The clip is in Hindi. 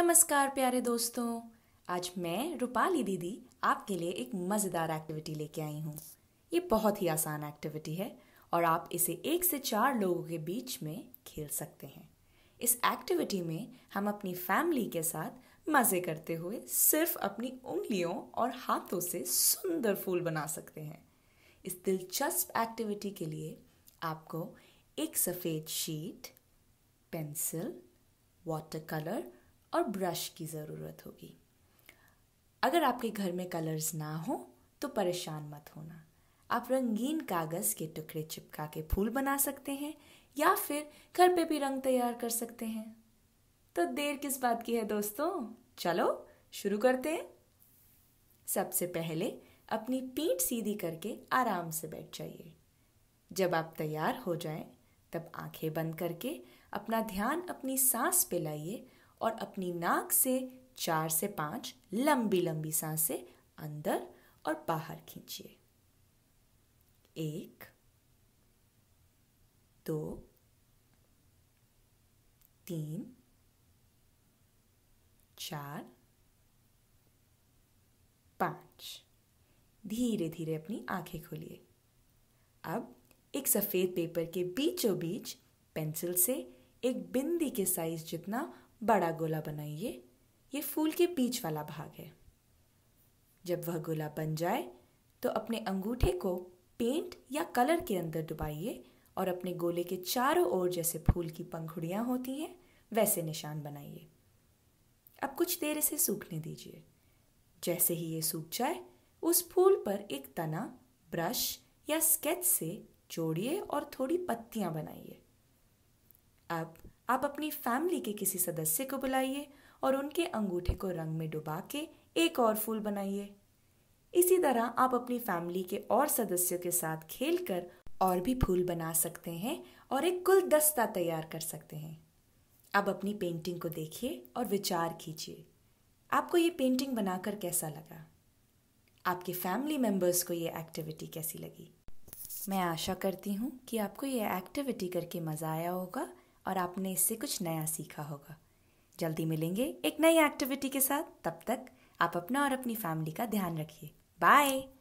नमस्कार प्यारे दोस्तों आज मैं रूपाली दीदी आपके लिए एक मज़ेदार एक्टिविटी लेके आई हूँ ये बहुत ही आसान एक्टिविटी है और आप इसे एक से चार लोगों के बीच में खेल सकते हैं इस एक्टिविटी में हम अपनी फैमिली के साथ मज़े करते हुए सिर्फ अपनी उंगलियों और हाथों से सुंदर फूल बना सकते हैं इस दिलचस्प एक्टिविटी के लिए आपको एक सफ़ेद शीट पेंसिल वाटर कलर और ब्रश की ज़रूरत होगी अगर आपके घर में कलर्स ना हो तो परेशान मत होना आप रंगीन कागज़ के टुकड़े चिपका के फूल बना सकते हैं या फिर घर पे भी रंग तैयार कर सकते हैं तो देर किस बात की है दोस्तों चलो शुरू करते हैं सबसे पहले अपनी पीठ सीधी करके आराम से बैठ जाइए जब आप तैयार हो जाएं, तब आंखें बंद करके अपना ध्यान अपनी सांस पे लाइए और अपनी नाक से चार से पांच लंबी लंबी सांसें अंदर और बाहर खींचिए एक दो तीन चार पांच धीरे धीरे अपनी आंखें खोलिए अब एक सफ़ेद पेपर के बीचों बीच पेंसिल से एक बिंदी के साइज जितना बड़ा गोला बनाइए ये फूल के बीच वाला भाग है जब वह गोला बन जाए तो अपने अंगूठे को पेंट या कलर के अंदर डुबाइए और अपने गोले के चारों ओर जैसे फूल की पंखुड़ियाँ होती हैं वैसे निशान बनाइए अब कुछ देर इसे सूखने दीजिए जैसे ही ये सूख जाए उस फूल पर एक तना ब्रश या स्केच से जोड़िए और थोड़ी पत्तियाँ बनाइए अब आप अपनी फैमिली के किसी सदस्य को बुलाइए और उनके अंगूठे को रंग में डुबा के एक और फूल बनाइए इसी तरह आप अपनी फैमिली के और सदस्यों के साथ खेलकर और भी फूल बना सकते हैं और एक गुलदस्ता तैयार कर सकते हैं अब अपनी पेंटिंग को देखिए और विचार कीजिए आपको ये पेंटिंग बनाकर कैसा लगा आपके फैमिली मेंबर्स को ये एक्टिविटी कैसी लगी मैं आशा करती हूँ कि आपको ये एक्टिविटी करके मज़ा आया होगा और आपने इससे कुछ नया सीखा होगा जल्दी मिलेंगे एक नई एक्टिविटी के साथ तब तक आप अपना और अपनी फैमिली का ध्यान रखिए बाय